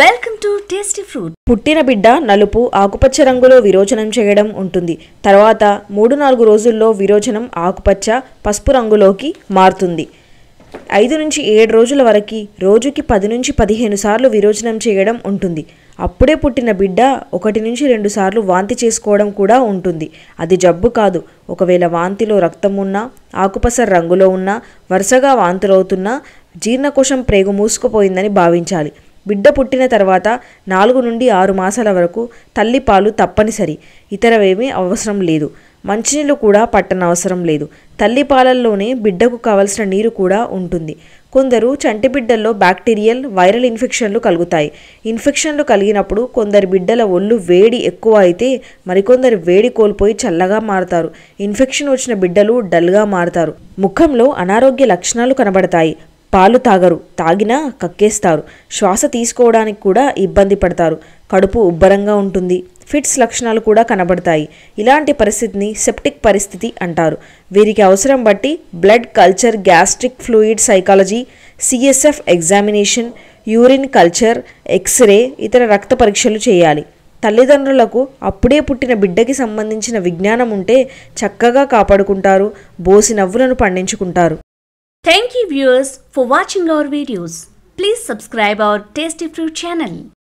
Welcome to tasty fruit పుట్టిన బిడ్డ నలుపు ఆకుపచ్చ రంగులో విరోచనం చేయడం ఉంటుంది తర్వాత మూడు నాలుగు రోజుల్లో విరోచనం ఆకుపచ్చ పసుపు రంగులోకి మారుతుంది ఐదు నుంచి ఏడు రోజుల వరకు రోజుకి పది నుంచి పదిహేను సార్లు విరోచనం చేయడం ఉంటుంది అప్పుడే పుట్టిన బిడ్డ ఒకటి నుంచి రెండు సార్లు వాంతి చేసుకోవడం కూడా ఉంటుంది అది జబ్బు కాదు ఒకవేళ వాంతిలో రక్తం ఉన్నా ఆకుపచ్చ రంగులో ఉన్నా వరుసగా వాంతులవుతున్నా జీర్ణకోశం ప్రేగు మూసుకుపోయిందని భావించాలి బిడ్డ పుట్టిన తర్వాత నాలుగు నుండి ఆరు మాసాల వరకు తల్లి పాలు తప్పనిసరి ఇతరవేమీ అవసరం లేదు మంచినీళ్ళు కూడా పట్టనవసరం లేదు తల్లి పాలల్లోనే బిడ్డకు కావలసిన నీరు కూడా ఉంటుంది కొందరు చంటి బిడ్డల్లో బ్యాక్టీరియల్ వైరల్ ఇన్ఫెక్షన్లు కలుగుతాయి ఇన్ఫెక్షన్లు కలిగినప్పుడు కొందరి బిడ్డల ఒళ్ళు వేడి ఎక్కువ అయితే మరికొందరు వేడి కోల్పోయి చల్లగా మారుతారు ఇన్ఫెక్షన్ వచ్చిన బిడ్డలు డల్గా మారుతారు ముఖంలో అనారోగ్య లక్షణాలు కనబడతాయి పాలు తాగరు తాగినా కక్కేస్తారు శ్వాస తీసుకోవడానికి కూడా ఇబ్బంది పడతారు కడుపు ఉబ్బరంగా ఉంటుంది ఫిట్స్ లక్షణాలు కూడా కనబడతాయి ఇలాంటి పరిస్థితిని సెప్టిక్ పరిస్థితి అంటారు వీరికి అవసరం బట్టి blood culture gastric fluid psychology CSF examination urine culture x ray ఇతర రక్త పరీక్షలు చేయాలి తల్లిదండ్రులకు అప్పుడే పుట్టిన బిడ్డకి సంబంధించిన విజ్ఞానం ఉంటే చక్కగా కాపాడుకుంటారు బోసి నవ్వులను పండించుకుంటారు Thank you viewers for watching our videos. Please subscribe our Tasty Fruit channel.